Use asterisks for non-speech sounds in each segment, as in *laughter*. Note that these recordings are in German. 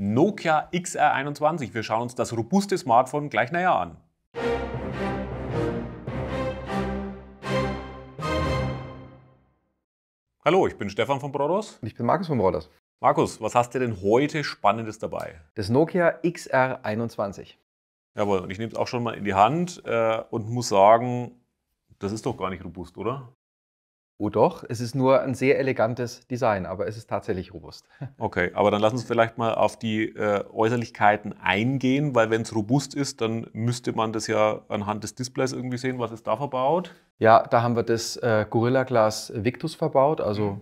Nokia XR21. Wir schauen uns das robuste Smartphone gleich näher an. Hallo, ich bin Stefan von Brodos. Und ich bin Markus von Brodos. Markus, was hast du denn heute Spannendes dabei? Das Nokia XR21. Jawohl, und ich nehme es auch schon mal in die Hand äh, und muss sagen, das ist doch gar nicht robust, oder? Oh doch, es ist nur ein sehr elegantes Design, aber es ist tatsächlich robust. *laughs* Okay, aber dann lass uns vielleicht mal auf die äh, Äußerlichkeiten eingehen, weil wenn es robust ist, dann müsste man das ja anhand des Displays irgendwie sehen, was ist da verbaut? Ja, da haben wir das äh, Gorilla Glas Victus verbaut, also mhm.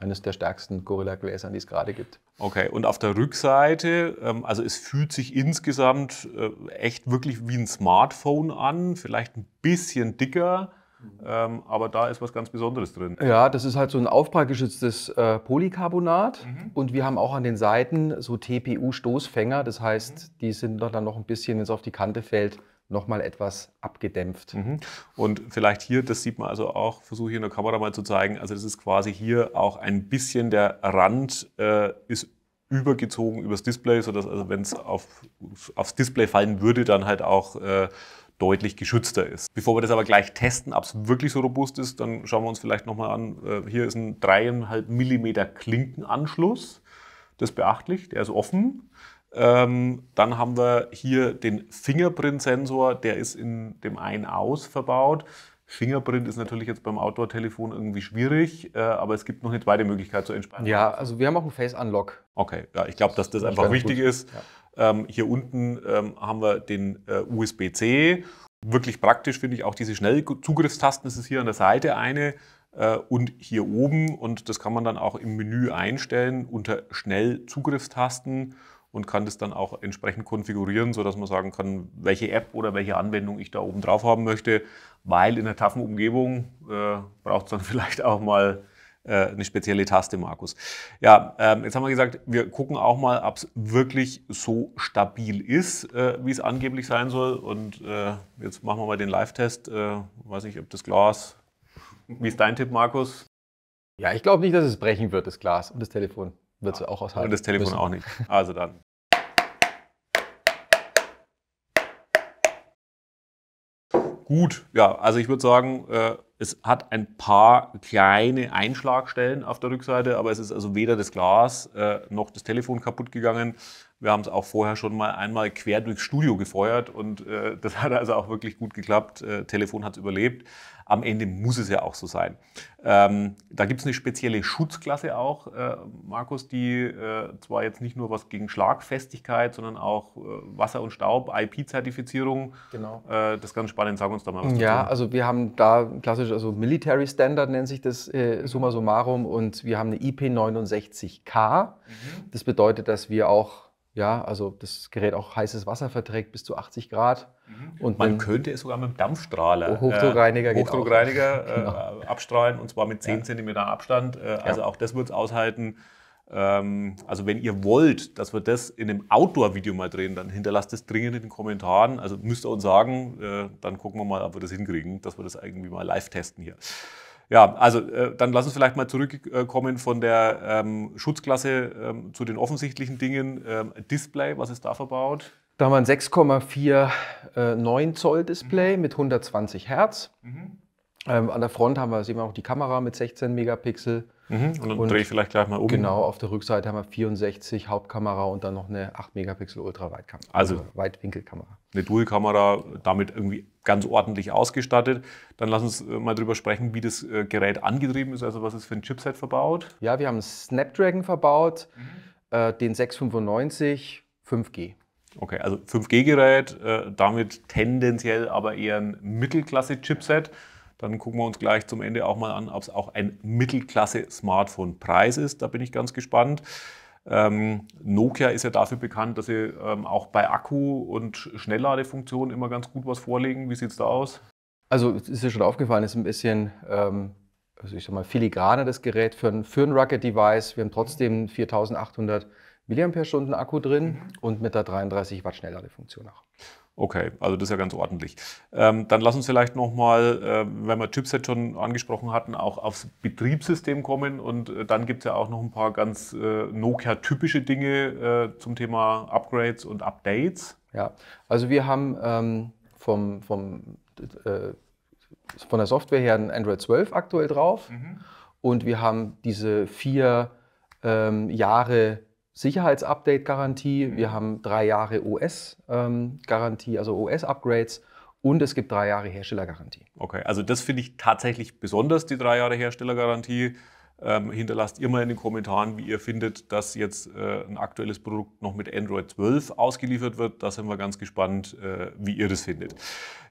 eines der stärksten Gorilla Gläsern, die es gerade gibt. Okay, und auf der Rückseite, ähm, also es fühlt sich insgesamt äh, echt wirklich wie ein Smartphone an, vielleicht ein bisschen dicker Mhm. Ähm, aber da ist was ganz Besonderes drin. Ja, das ist halt so ein aufprallgeschütztes äh, Polycarbonat. Mhm. Und wir haben auch an den Seiten so TPU-Stoßfänger. Das heißt, mhm. die sind dann noch ein bisschen, wenn es auf die Kante fällt, noch mal etwas abgedämpft. Mhm. Und vielleicht hier, das sieht man also auch, versuche ich in der Kamera mal zu zeigen, also das ist quasi hier auch ein bisschen der Rand äh, ist übergezogen übers Display, sodass also wenn es auf, aufs Display fallen würde, dann halt auch äh, deutlich geschützter ist. Bevor wir das aber gleich testen, ob es wirklich so robust ist, dann schauen wir uns vielleicht nochmal an. Äh, hier ist ein 3,5 mm Klinkenanschluss. Das ist beachtlich, der ist offen. Ähm, dann haben wir hier den Fingerprint-Sensor, der ist in dem Ein-Aus verbaut. Fingerprint ist natürlich jetzt beim Outdoor-Telefon irgendwie schwierig, äh, aber es gibt noch eine zweite Möglichkeit zu entspannen. Ja, also wir haben auch einen Face-Unlock. Okay, ja, ich glaube, dass das, das einfach wichtig gut. ist. Ja. Ähm, hier unten ähm, haben wir den äh, USB-C. Wirklich praktisch finde ich auch diese Schnellzugriffstasten. Das ist hier an der Seite eine äh, und hier oben. Und das kann man dann auch im Menü einstellen unter Schnellzugriffstasten und kann das dann auch entsprechend konfigurieren, sodass man sagen kann, welche App oder welche Anwendung ich da oben drauf haben möchte. Weil in der taffen Umgebung äh, braucht es dann *laughs* vielleicht auch mal äh, eine spezielle Taste, Markus. Ja, ähm, jetzt haben wir gesagt, wir gucken auch mal, ob es wirklich so stabil ist, äh, wie es angeblich sein soll. Und äh, jetzt machen wir mal den Live-Test. weiß nicht, ob das Glas. Wie ist dein Tipp, Markus? Ja, ich glaube nicht, dass es brechen wird, das Glas. Und das Telefon wird es ja. auch aushalten. Und das Telefon müssen. auch nicht. Also dann. Gut, ja, also ich würde sagen, äh, es hat ein paar kleine Einschlagstellen auf der Rückseite, aber es ist also weder das Glas äh, noch das Telefon kaputt gegangen. Wir haben es auch vorher schon mal einmal quer durchs Studio gefeuert und äh, *laughs* das hat also auch wirklich gut geklappt. Äh, Telefon hat es überlebt. Am Ende muss es ja auch so sein. Ähm, da gibt es eine spezielle Schutzklasse auch, äh, Markus, die äh, zwar jetzt nicht nur was gegen Schlagfestigkeit, sondern auch äh, Wasser und Staub, IP-Zertifizierung. Genau. Äh, das ist ganz spannend. Sag uns da mal was. Ja, dazu. also wir haben da klassisch, also Military Standard nennt sich das summa summarum und wir haben eine IP69K. Mhm. Das bedeutet, dass wir auch ja, also das Gerät auch heißes Wasser verträgt bis zu 80 Grad. Mhm. Und man könnte es sogar mit einem Dampfstrahler, Hochdruckreiniger, äh, Hochdruckreiniger äh, genau. äh, abstrahlen und zwar mit 10 ja. cm Abstand. Äh, also ja. auch das wird es aushalten. Ähm, also wenn ihr wollt, dass wir das in einem Outdoor-Video mal drehen, dann hinterlasst es dringend in den Kommentaren. Also müsst ihr uns sagen, äh, dann gucken wir mal, ob wir das hinkriegen, dass wir das irgendwie mal live testen hier. Ja, also äh, dann lass uns vielleicht mal zurückkommen von der ähm, Schutzklasse ähm, zu den offensichtlichen Dingen. Ähm, Display, was ist da verbaut? Da haben wir ein 6,49 Zoll Display mhm. mit 120 Hertz. Mhm. Ähm, an der Front haben wir, sehen wir auch die Kamera mit 16 Megapixel. Mhm. Und dann drehe ich vielleicht gleich mal um. Genau, auf der Rückseite haben wir 64 Hauptkamera und dann noch eine 8 Megapixel Ultraweitkamera. Also, also Weitwinkelkamera. Eine Dualkamera, damit irgendwie ganz ordentlich ausgestattet. Dann lass uns äh, mal drüber sprechen, wie das äh, Gerät angetrieben ist, also was ist für ein Chipset verbaut. Ja, wir haben Snapdragon verbaut, mhm. Äh, den 695 5G. Okay, also 5G-Gerät, damit tendenziell aber eher ein Mittelklasse-Chipset. Dann gucken wir uns gleich zum Ende auch mal an, ob es auch ein Mittelklasse-Smartphone-Preis ist. Da bin ich ganz gespannt. Ähm, Nokia ist ja dafür bekannt, dass sie ähm, auch bei Akku- und Schnellladefunktionen immer ganz gut was vorlegen. Wie sieht es da aus? Also es ist ja schon aufgefallen, es ist ein bisschen, ähm, also ich sag mal, filigraner das Gerät für ein, für ein Rocket-Device. Wir haben trotzdem 4800 mAh Akku drin mhm. und mit der 33 Watt Schnellladefunktion auch. Okay, also das ist ja ganz ordentlich. Ähm, dann lass uns vielleicht nochmal, äh, wenn wir Chipset schon angesprochen hatten, auch aufs Betriebssystem kommen. Und äh, dann gibt es ja auch noch ein paar ganz äh, Nokia-typische Dinge äh, zum Thema Upgrades und Updates. Ja, also wir haben ähm, vom, vom, äh, von der Software her ein Android 12 aktuell drauf. Mhm. Und wir haben diese vier ähm, Jahre Sicherheitsupdate-Garantie, mhm. wir haben drei Jahre OS-Garantie, ähm, also OS-Upgrades und es gibt drei Jahre Herstellergarantie. Okay, also das finde ich tatsächlich besonders, die drei Jahre Herstellergarantie. Ähm, hinterlasst immer in den Kommentaren, wie ihr findet, dass jetzt äh, ein aktuelles Produkt noch mit Android 12 ausgeliefert wird. Da sind wir ganz gespannt, äh, wie ihr das findet.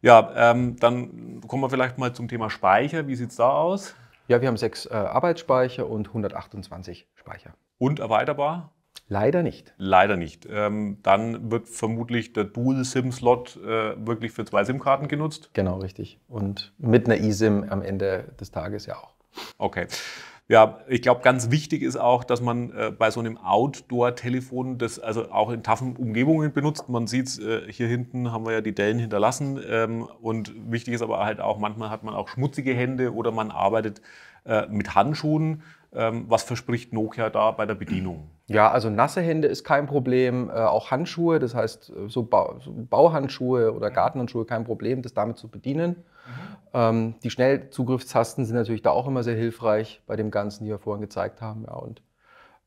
Ja, ähm, dann kommen wir vielleicht mal zum Thema Speicher. Wie sieht es da aus? Ja, wir haben sechs äh, Arbeitsspeicher und 128 Speicher. Und erweiterbar? Leider nicht. Leider nicht. Ähm, dann wird vermutlich der Dual-SIM-Slot äh, wirklich für zwei SIM-Karten genutzt. Genau, richtig. Und mit einer eSIM am Ende des Tages ja auch. Okay. Ja, ich glaube, ganz wichtig ist auch, dass man äh, bei so einem Outdoor-Telefon, das also auch in taffen Umgebungen benutzt. Man sieht es, äh, hier hinten haben wir ja die Dellen hinterlassen. Ähm, und wichtig ist aber halt auch, manchmal hat man auch schmutzige Hände oder man arbeitet äh, mit Handschuhen. Ähm, was verspricht Nokia da bei der Bedienung? Ja, also nasse Hände ist kein Problem, äh, auch Handschuhe, das heißt äh, so, ba so, Bauhandschuhe oder mhm. Gartenhandschuhe kein Problem, das damit zu bedienen. Mhm. Ähm, die Schnellzugriffstasten sind natürlich da auch immer sehr hilfreich bei dem Ganzen, die wir vorhin gezeigt haben. Ja, und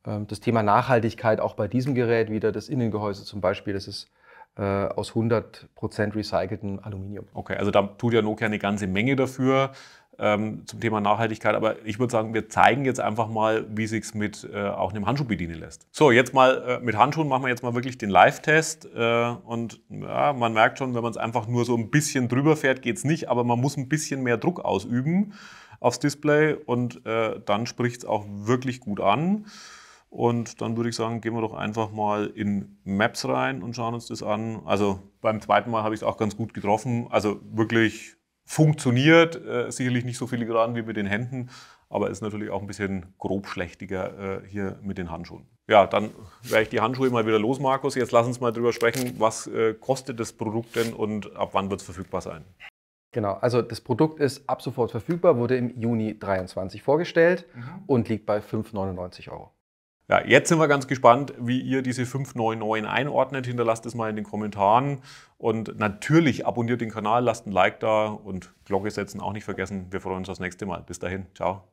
ähm, das Thema Nachhaltigkeit auch bei diesem Gerät wieder, das Innengehäuse zum Beispiel, das ist äh, aus 100% recyceltem Aluminium. Okay, also da tut ja Nokia eine ganze Menge dafür ähm, zum Thema Nachhaltigkeit. Aber ich würde sagen, wir zeigen jetzt einfach mal, wie sich's mit äh, auch einem Handschuh bedienen lässt. So, jetzt mal äh, mit Handschuhen machen wir jetzt mal wirklich den Live-Test. Äh, und ja, man merkt schon, wenn man es einfach nur so ein bisschen drüber fährt, geht es nicht. Aber man muss ein bisschen mehr Druck ausüben aufs Display und äh, dann spricht es auch wirklich gut an. Und dann würde ich sagen, gehen wir doch einfach mal in Maps rein und schauen uns das an. Also beim zweiten Mal habe ich es auch ganz gut getroffen. Also wirklich funktioniert. Äh, sicherlich nicht so filigran wie mit den Händen, aber ist natürlich auch ein bisschen grobschlächtiger äh, hier mit den Handschuhen. Ja, dann werde ich die Handschuhe mal wieder los, Markus. Jetzt lass uns mal darüber sprechen, was äh, kostet das Produkt denn und ab wann wird es verfügbar sein? Genau, also das Produkt ist ab sofort verfügbar, wurde im Juni 23 vorgestellt mhm. und liegt bei 5,99 Euro. Ja, jetzt sind wir ganz gespannt, wie ihr diese 599 einordnet. Hinterlasst es mal in den Kommentaren und natürlich abonniert den Kanal, lasst ein Like da und Glocke setzen auch nicht vergessen. Wir freuen uns aufs nächste Mal. Bis dahin, ciao.